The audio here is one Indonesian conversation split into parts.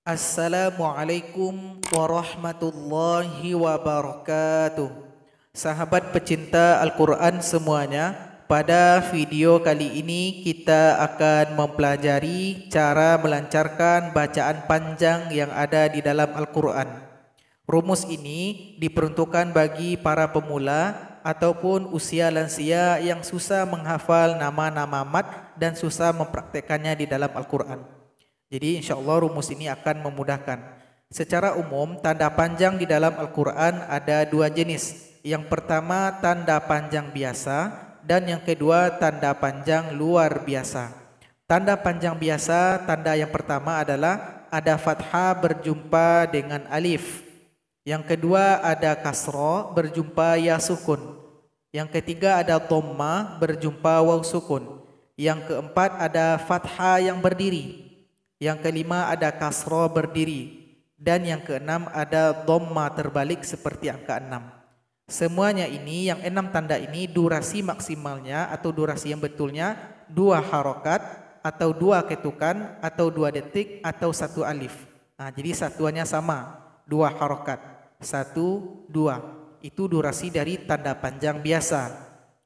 Assalamualaikum warahmatullahi wabarakatuh Sahabat pecinta Al-Quran semuanya Pada video kali ini kita akan mempelajari cara melancarkan bacaan panjang yang ada di dalam Al-Quran Rumus ini diperuntukkan bagi para pemula ataupun usia lansia yang susah menghafal nama-nama mat dan susah mempraktekannya di dalam Al-Quran jadi insya Allah rumus ini akan memudahkan. Secara umum, tanda panjang di dalam Al-Quran ada dua jenis. Yang pertama, tanda panjang biasa. Dan yang kedua, tanda panjang luar biasa. Tanda panjang biasa, tanda yang pertama adalah ada fathah berjumpa dengan alif. Yang kedua ada kasro berjumpa ya sukun. Yang ketiga ada tomma berjumpa waw sukun. Yang keempat ada fathah yang berdiri. Yang kelima ada kasro berdiri. Dan yang keenam ada dhamma terbalik seperti angka enam. Semuanya ini, yang enam tanda ini durasi maksimalnya atau durasi yang betulnya dua harokat atau dua ketukan atau dua detik atau satu alif. Nah, jadi satuannya sama, dua harokat. Satu, dua. Itu durasi dari tanda panjang biasa.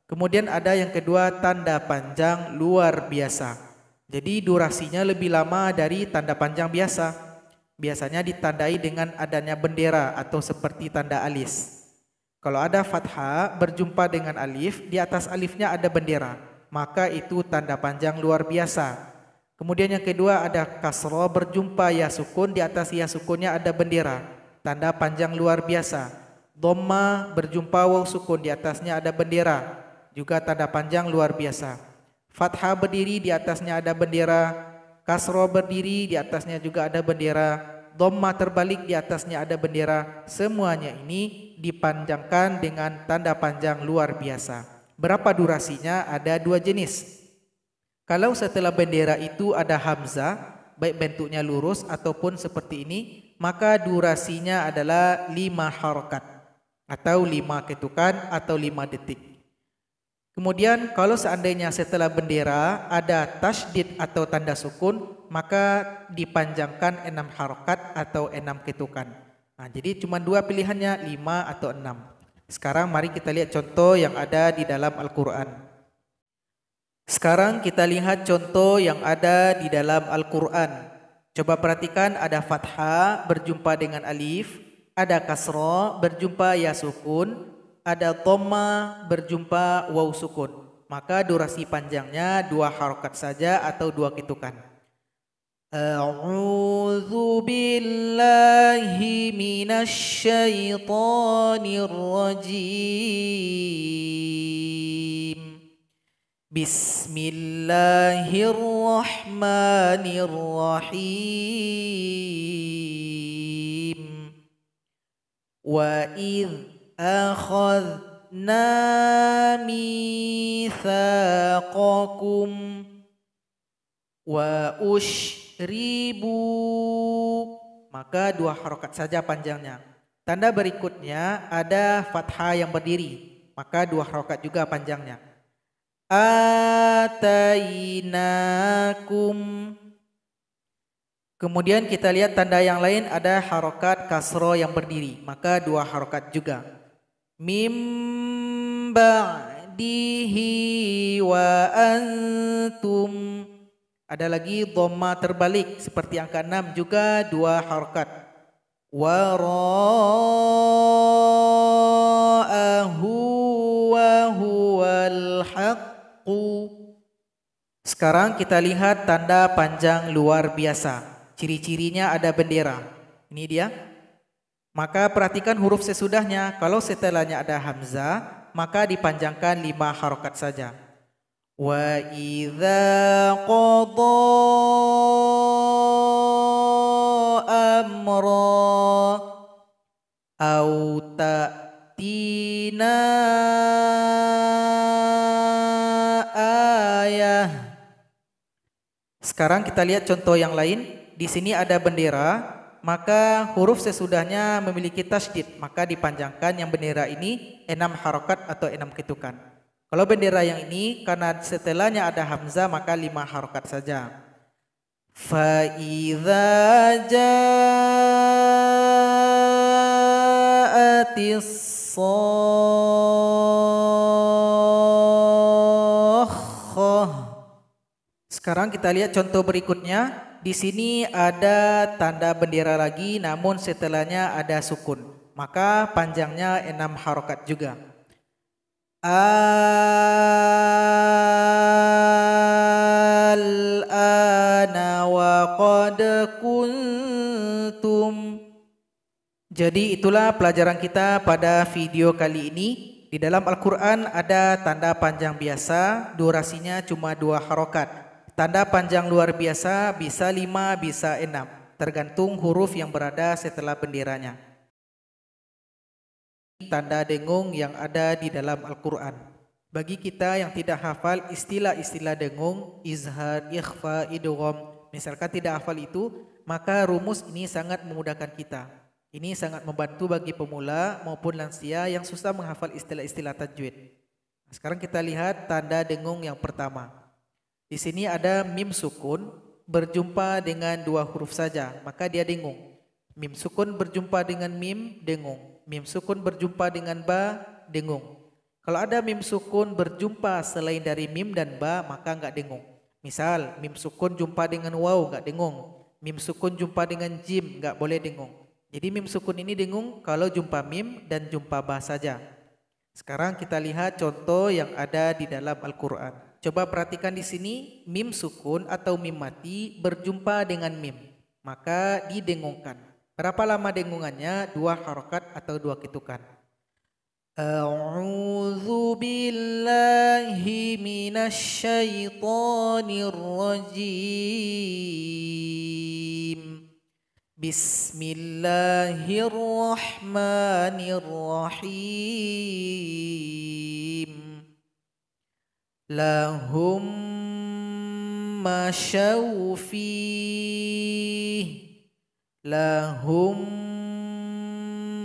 Kemudian ada yang kedua tanda panjang luar biasa. Jadi durasinya lebih lama dari tanda panjang biasa. Biasanya ditandai dengan adanya bendera atau seperti tanda alis. Kalau ada fathah berjumpa dengan alif, di atas alifnya ada bendera, maka itu tanda panjang luar biasa. Kemudian yang kedua ada kasro berjumpa ya sukun, di atas ya sukunnya ada bendera, tanda panjang luar biasa. Dhamma berjumpa waw sukun di atasnya ada bendera, juga tanda panjang luar biasa. Fathah berdiri di atasnya ada bendera, kasro berdiri di atasnya juga ada bendera, dhamma terbalik di atasnya ada bendera. Semuanya ini dipanjangkan dengan tanda panjang luar biasa. Berapa durasinya? Ada dua jenis. Kalau setelah bendera itu ada hamzah, baik bentuknya lurus ataupun seperti ini, maka durasinya adalah lima harokat atau lima ketukan atau lima detik. Kemudian kalau seandainya setelah bendera ada tasdid atau tanda sukun, maka dipanjangkan enam harokat atau enam ketukan. Nah, jadi cuma dua pilihannya, lima atau enam. Sekarang mari kita lihat contoh yang ada di dalam Al-Quran. Sekarang kita lihat contoh yang ada di dalam Al-Quran. Coba perhatikan ada fathah berjumpa dengan alif, ada kasro berjumpa ya sukun, ada toma berjumpa waw sukun. Maka durasi panjangnya dua harokat saja atau dua kitukan. A'udzu billahi minasy rajim. Bismillahirrahmanirrahim. Wa idh أخذنا ميثاقكم وأشربوا maka dua harokat saja panjangnya. Tanda berikutnya ada fathah yang berdiri, maka dua harokat juga panjangnya. Atainakum. Kemudian kita lihat tanda yang lain ada harokat kasro yang berdiri, maka dua harokat juga min ba'dihi wa antum ada lagi dhamma terbalik seperti angka 6 juga dua harakat wara'ahu wa huwal haqqu sekarang kita lihat tanda panjang luar biasa. Ciri-cirinya ada bendera. Ini dia. Maka perhatikan huruf sesudahnya. Kalau setelahnya ada hamzah, maka dipanjangkan lima harokat saja. Wa idza qadha amra au ta'tina ayah. Sekarang kita lihat contoh yang lain. Di sini ada bendera maka huruf sesudahnya memiliki tasdid, maka dipanjangkan yang bendera ini enam harokat atau enam ketukan. Kalau bendera yang ini, karena setelahnya ada hamzah, maka lima harokat saja. فَإِذَا جَاءَتِ Sekarang kita lihat contoh berikutnya. Di sini ada tanda bendera lagi namun setelahnya ada sukun. Maka panjangnya enam harokat juga. Al-ana kuntum. Jadi itulah pelajaran kita pada video kali ini. Di dalam Al-Quran ada tanda panjang biasa, durasinya cuma dua harokat. Tanda panjang luar biasa bisa lima, bisa enam, tergantung huruf yang berada setelah benderanya. Tanda dengung yang ada di dalam Al-Quran. Bagi kita yang tidak hafal istilah-istilah dengung, izhar, ikhfa, idgham, misalkan tidak hafal itu, maka rumus ini sangat memudahkan kita. Ini sangat membantu bagi pemula maupun lansia yang susah menghafal istilah-istilah tajwid. Sekarang kita lihat tanda dengung yang pertama. Di sini ada mim sukun berjumpa dengan dua huruf saja, maka dia dengung. Mim sukun berjumpa dengan mim, dengung. Mim sukun berjumpa dengan ba, dengung. Kalau ada mim sukun berjumpa selain dari mim dan ba, maka nggak dengung. Misal, mim sukun jumpa dengan waw, nggak dengung. Mim sukun jumpa dengan jim, nggak boleh dengung. Jadi mim sukun ini dengung kalau jumpa mim dan jumpa ba saja. Sekarang kita lihat contoh yang ada di dalam Al-Quran. Coba perhatikan di sini mim sukun atau mim mati berjumpa dengan mim, maka didengungkan. Berapa lama dengungannya? Dua harokat atau dua ketukan. A'udzu billahi minasyaitonir rajim. Bismillahirrahmanirrahim lahum masyaw fih lahum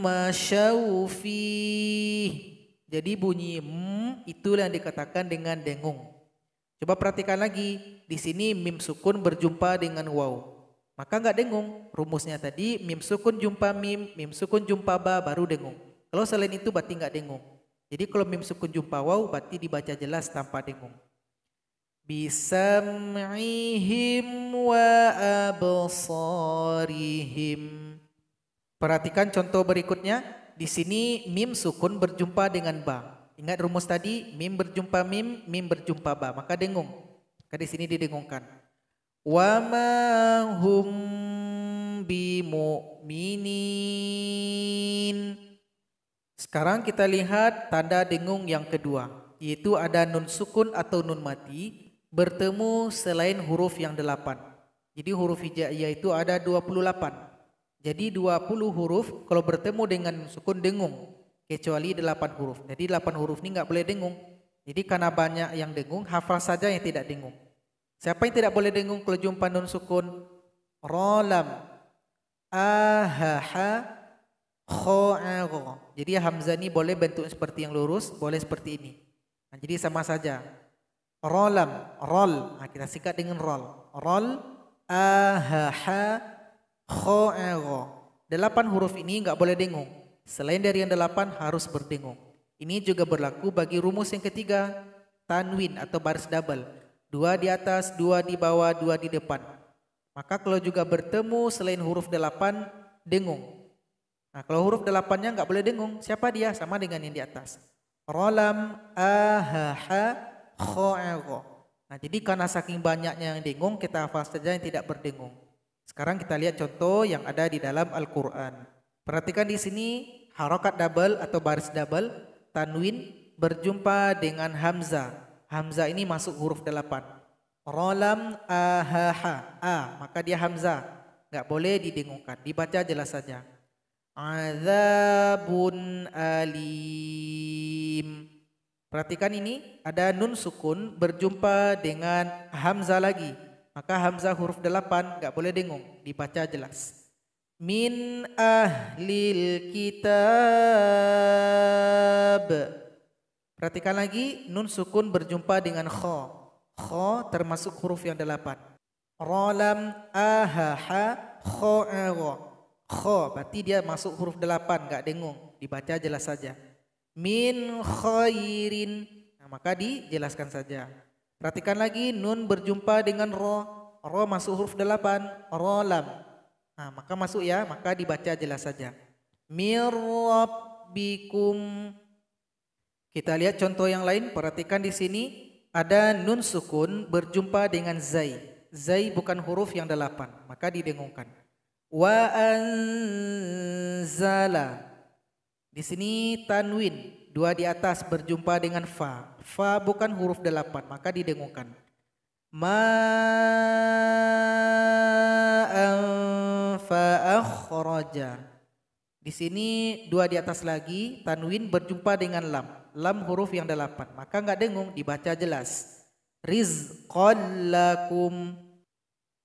masyaw fih jadi bunyi m itulah yang dikatakan dengan dengung. Coba perhatikan lagi, di sini mim sukun berjumpa dengan waw. Maka nggak dengung. Rumusnya tadi mim sukun jumpa mim, mim sukun jumpa ba baru dengung. Kalau selain itu berarti nggak dengung. Jadi kalau mim sukun jumpa waw berarti dibaca jelas tanpa dengung. Bisam'ihim wa absarihim. Perhatikan contoh berikutnya. Di sini mim sukun berjumpa dengan ba. Ingat rumus tadi, mim berjumpa mim, mim berjumpa ba. Maka dengung. Maka di sini didengungkan. Wa ma hum bimu'minin sekarang kita lihat tanda dengung yang kedua, yaitu ada nun sukun atau nun mati bertemu selain huruf yang delapan. Jadi huruf hijaiyah itu ada 28. Jadi 20 huruf kalau bertemu dengan sukun dengung, kecuali 8 huruf. Jadi 8 huruf ini nggak boleh dengung. Jadi karena banyak yang dengung, hafal saja yang tidak dengung. Siapa yang tidak boleh dengung kalau jumpa nun sukun? Rolam, ahaha, kho'agho. Jadi Hamzah ini boleh bentuknya seperti yang lurus, boleh seperti ini. Nah, jadi sama saja. Rolam, rol. Nah, kita sikat dengan rol. Rol, ahaha, kho'ero. Delapan huruf ini nggak boleh dengung. Selain dari yang delapan harus berdengung. Ini juga berlaku bagi rumus yang ketiga, tanwin atau baris double. Dua di atas, dua di bawah, dua di depan. Maka kalau juga bertemu selain huruf delapan, dengung. Nah, kalau huruf delapannya nggak boleh dengung. Siapa dia? Sama dengan yang di atas. Rolam, ahaha, khoego. Nah, jadi karena saking banyaknya yang dengung, kita hafal saja yang tidak berdengung. Sekarang kita lihat contoh yang ada di dalam Al-Quran. Perhatikan di sini harokat double atau baris double, tanwin berjumpa dengan hamzah. Hamzah ini masuk huruf delapan. Rolam ahaha a, maka dia hamzah. Nggak boleh didengungkan, dibaca jelas saja azabun alim. Perhatikan ini ada nun sukun berjumpa dengan hamzah lagi. Maka hamzah huruf delapan nggak boleh dengung, dibaca jelas. Min ahlil kitab. Perhatikan lagi nun sukun berjumpa dengan kho. Kho termasuk huruf yang delapan. Rolam ahaha kho'awa. Kho, berarti dia masuk huruf delapan, gak dengung. Dibaca jelas saja. Min khairin. Nah, maka dijelaskan saja. Perhatikan lagi, nun berjumpa dengan ro. Ro masuk huruf delapan, ro lam. Nah, maka masuk ya, maka dibaca jelas saja. Mirrabbikum. Kita lihat contoh yang lain, perhatikan di sini ada nun sukun berjumpa dengan zai. Zai bukan huruf yang delapan, maka didengungkan. Wa anzala. Di sini tanwin. Dua di atas berjumpa dengan fa. Fa bukan huruf delapan, maka didengungkan. Ma fa'akhraja. Di sini dua di atas lagi tanwin berjumpa dengan lam. Lam huruf yang delapan, maka nggak dengung, dibaca jelas. Rizqallakum.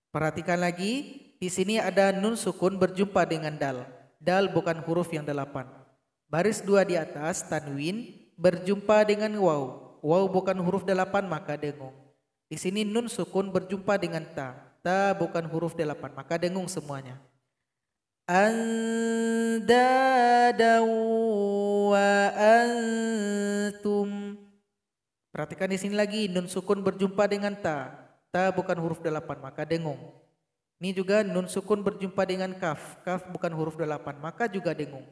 Perhatikan lagi, di sini ada nun sukun berjumpa dengan dal. Dal bukan huruf yang delapan. Baris dua di atas, tanwin, berjumpa dengan waw. Waw bukan huruf delapan, maka dengung. Di sini nun sukun berjumpa dengan ta. Ta bukan huruf delapan, maka dengung semuanya. Andada wa antum. Perhatikan di sini lagi, nun sukun berjumpa dengan ta. Ta bukan huruf delapan, maka dengung. Ini juga nun sukun berjumpa dengan kaf. Kaf bukan huruf delapan, maka juga dengung.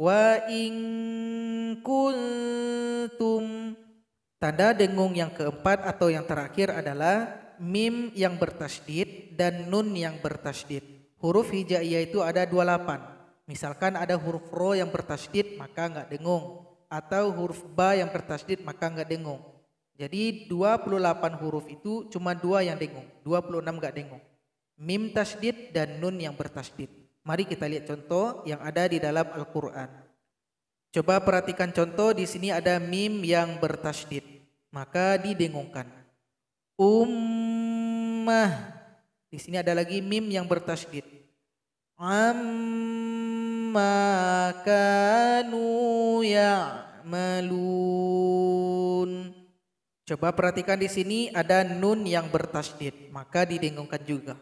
Wa in kuntum tanda dengung yang keempat atau yang terakhir adalah mim yang bertasdid dan nun yang bertasdid. Huruf hijaiyah itu ada 28. Misalkan ada huruf ro yang bertasdid maka nggak dengung atau huruf ba yang bertasdid maka nggak dengung. Jadi 28 huruf itu cuma dua yang dengung, 26 nggak dengung mim tasdid dan nun yang bertasdid. Mari kita lihat contoh yang ada di dalam Al-Qur'an. Coba perhatikan contoh di sini ada mim yang bertasdid, maka didengungkan. Ummah. Di sini ada lagi mim yang bertasdid. Amma kanu ya ya'malun. Coba perhatikan di sini ada nun yang bertasdid, maka didengungkan juga.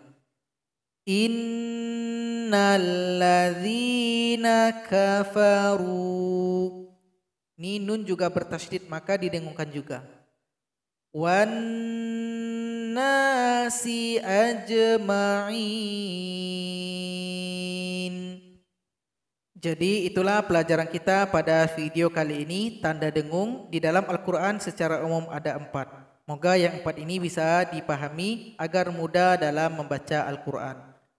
Innaladzina kafaru. Ini nun juga bertasydid maka didengungkan juga. Wan nasi ajma'in. Jadi itulah pelajaran kita pada video kali ini tanda dengung di dalam Al-Quran secara umum ada empat. Moga yang empat ini bisa dipahami agar mudah dalam membaca Al-Quran.